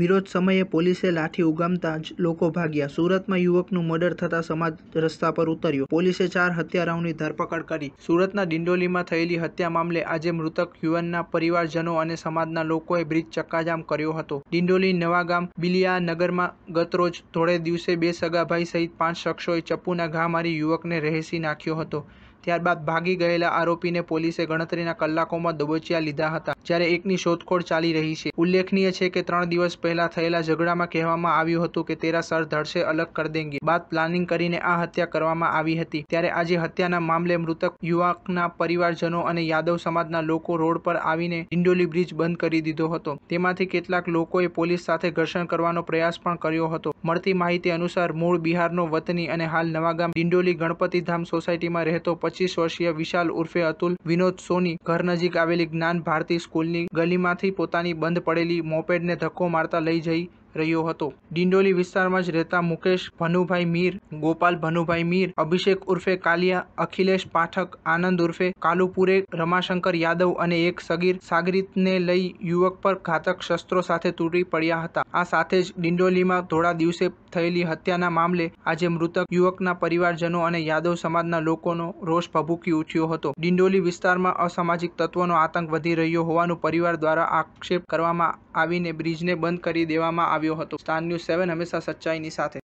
વિરોધ સમયે પોલીસે લાઠી ઉગામતા જ લોકો ભાગ્યા સુરતમાં યુવકનું મર્ડર થતા સમાજ રસ્તા પર ઉતર્યો પોલીસે ચાર હત્યારાઓની ધરપકડ કરી સુરતના દિંડોલીમાં થયેલી હત્યા મામલે આજે મૃતક યુવનના પરિવારજનો અને સમાજના લોકોએ બ્રિજ ચક્કાજામ કર્યો હતો દિંડોલી નવાગામ બિલિયા નગરમાં ગતરોજ ધોળે દિવસે બે સગાભાઈ સહિત પાંચ શખ્સોએ ચપ્પુના ઘા મારી યુવકને રહેસી નાખ્યો હતો ત્યારબાદ ભાગી ગયેલા આરોપીને પોલીસે ગણતરીના કલાકોમાં દબોચ્યા લીધા હતા જ્યારે એકની શોધખોળ ચાલી રહી છે ઉલ્લેખનીય છે કે ત્રણ દિવસ પહેલા થયેલા ઝઘડામાં કહેવામાં આવ્યું હતું કે તેરા સર ધડશે અલગ કર દેંગે બાદ પ્લાનિંગ કરીને આ હત્યા કરવામાં આવી હતી ત્યારે આજે હત્યાના મામલે મૃતક યુવકના પરિવારજનો અને યાદવ સમાજના લોકો રોડ પર આવીને ઇન્ડોલી બ્રિજ બંધ કરી દીધો હતો તેમાંથી કેટલાક લોકોએ પોલીસ સાથે ઘર્ષણ કરવાનો પ્રયાસ પણ કર્યો હતો મળતી માહિતી અનુસાર મૂળ બિહારનો વતની અને હાલ નવાગામ ઇન્ડોલી ગણપતિધામ સોસાયટીમાં રહેતો પચીસ વર્ષીય વિશાલ ઉર્ફે અતુલ વિનોદ સોની ઘર નજીક આવેલી જ્ઞાન ભારતી સ્કૂલની ગલીમાંથી પોતાની બંધ પડેલી મોપેડને ધક્કો મારતા લઈ જઈ રહ્યો હતો ડિંડોલી વિસ્તારમાં જ રહેતા મુકેશ ભનુભાઈ મીર ગોપાલ ભનુભાઈ મીર અભિષેક ઉર્ફે કાલિયા અખિલેશ પાઠક આનંદ ઉર્ફે કાલુપુરે રમાશંકર યાદવ અને એક સગીર સાગરીતને લઈ યુવક પર ઘાતક શસ્ત્રો સાથે તૂટી પડ્યા હતા આ સાથે જ ડિંડોલીમાં થોડા દિવસે થયેલી હત્યાના મામલે આજે મૃતક યુવકના પરિવારજનો અને યાદવ સમાજના લોકોનો રોષ ભભૂકી ઉઠ્યો હતો ડિંડોલી વિસ્તારમાં અસામાજિક તત્વોનો આતંક વધી રહ્યો હોવાનું પરિવાર દ્વારા આક્ષેપ કરવામાં આવીને બ્રિજને બંધ કરી દેવામાં આવ્યો આવ્યો હતો સ્ટાર ન્યૂઝ સેવન હંમેશા સચ્ચાઈની સાથે